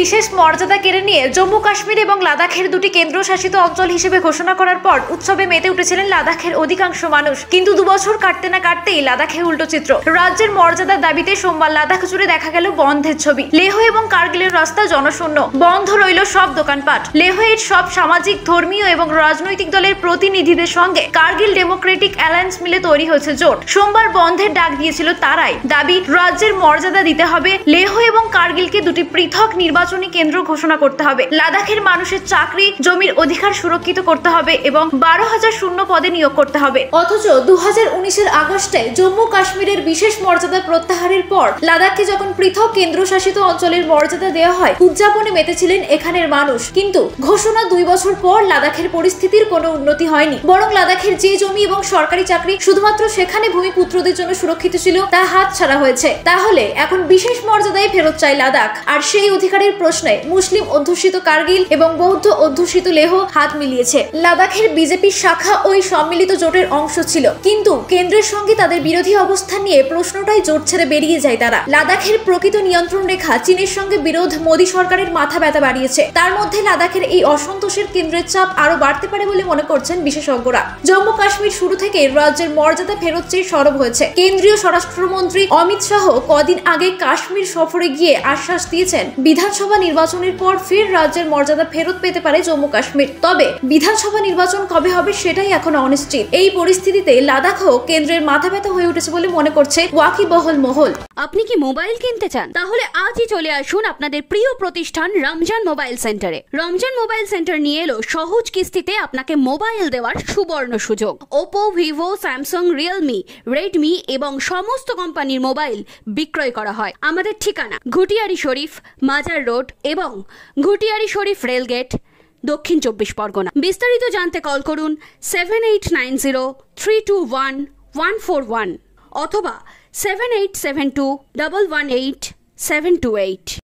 বিশেষ মর্যাদা কেড়ে নিয়ে জম্মু কাশ্মীর এবং লাদাখের দুটি কেন্দ্রশাসিত অঞ্চল হিসেবে ঘোষণা করার পর উৎসবে মেতে উঠেছিলেন লাদাখের অধিকাংশ মানুষ কিন্তু দুবছর কাটতে না কাটতেই লাদাখে উল্টো চিত্র রাজ্যের মর্যাদার দাবিতে সোমবার লাদাখ জুড়ে দেখা গেল বন্ধের ছবি লেহ এবং কার্গিলের রাস্তা জনশূন্য বন্ধ রইল সব দোকানপাট এর সব সামাজিক ধর্মীয় এবং রাজনৈতিক দলের প্রতিনিধিদের সঙ্গে কার্গিল ডেমোক্রেটিক অ্যালায়েন্স মিলে তৈরি হয়েছে জোট সোমবার বন্ধের ডাক দিয়েছিল তারাই দাবি রাজ্যের মর্যাদা দিতে হবে লেহ এবং কার্গিলকে দুটি পৃথক নির্বাচন নির্বাচনী কেন্দ্র ঘোষণা করতে হবে লাদাখের মানুষের চাকরি জমির অধিকার সুরক্ষিত করতে হবে এবং বারো হাজার শূন্য পদে নিয়োগ করতে হবে অথচ দু হাজার উনিশের আগস্টে জম্মু কাশ্মীরের বিশেষ মর্যাদা প্রত্যাহারের পর লাদাখকে যখন পৃথক কেন্দ্রশাসিত অঞ্চলের মর্যাদা দেওয়া হয় উদযাপনে মেতেছিলেন এখানের মানুষ কিন্তু ঘোষণা দুই বছর পর লাদাখের পরিস্থিতির কোনো উন্নতি হয়নি বরং লাদাখের যে জমি এবং সরকারি চাকরি শুধুমাত্র সেখানে ভূমিপুত্রদের জন্য সুরক্ষিত ছিল তা হাত ছাড়া হয়েছে তাহলে এখন বিশেষ মর্যাদায় ফেরত চায় লাদাখ আর সেই অধিকারের কাশ্মীরের প্রশ্নে মুসলিম অধ্যুষিত কার্গিল এবং বৌদ্ধ অধ্যুষিত লেহ হাত মিলিয়েছে লাদাখের বিজেপি শাখা ওই সম্মিলিত জোটের অংশ ছিল কিন্তু কেন্দ্রের সঙ্গে তাদের বিরোধী অবস্থান নিয়ে প্রশ্নটাই জোট ছেড়ে বেরিয়ে যায় তারা লাদাখের প্রকৃত নিয়ন্ত্রণ রেখা চীনের সঙ্গে বিরোধ মোদী সরকারের মাথা ব্যথা বাড়িয়েছে তার মধ্যে লাদাখের এই অসন্তোষের কেন্দ্রের চাপ আরো বাড়তে পারে বলে মনে করছেন বিশেষজ্ঞরা জম্মু কাশ্মীর শুরু থেকে রাজ্যের মর্যাদা ফেরত চেয়ে সরব হয়েছে কেন্দ্রীয় স্বরাষ্ট্রমন্ত্রী অমিত শাহ কদিন আগে কাশ্মীর সফরে গিয়ে আশ্বাস দিয়েছেন বিধান বিধানসভা নির্বাচনের পর ফের রাজ্যের মর্যাদা ফেরত পেতে পারে জম্মু কাশ্মীর তবে বিধানসভা নির্বাচন কবে হবে সেটাই এখন অনিশ্চিত এই পরিস্থিতিতে লাদাখও কেন্দ্রের মাথা ব্যথা হয়ে উঠেছে বলে মনে করছে ওয়াকি বহল মহল আপনি কি মোবাইল কিনতে চান তাহলে আজই চলে আসুন আপনাদের প্রিয় প্রতিষ্ঠান রমজান মোবাইল সেন্টারে রমজান মোবাইল সেন্টার নিয়ে এলো সহজ কিস্তিতে আপনাকে মোবাইল দেওয়ার সুবর্ণ সুযোগ Oppo Vivo Samsung Realme Redmi এবং সমস্ত কোম্পানির মোবাইল বিক্রয় করা হয় আমাদের ঠিকানা ঘুটিয়ারি শরীফ মাজার রোড এবং ঘুটিয়ারি শরীফ রেলগেট দক্ষিণ চব্বিশ পরগনা বিস্তারিত জানতে কল করুন seven eight nine zero three two one one four one অথবা seven eight seven two double one eight seven two eight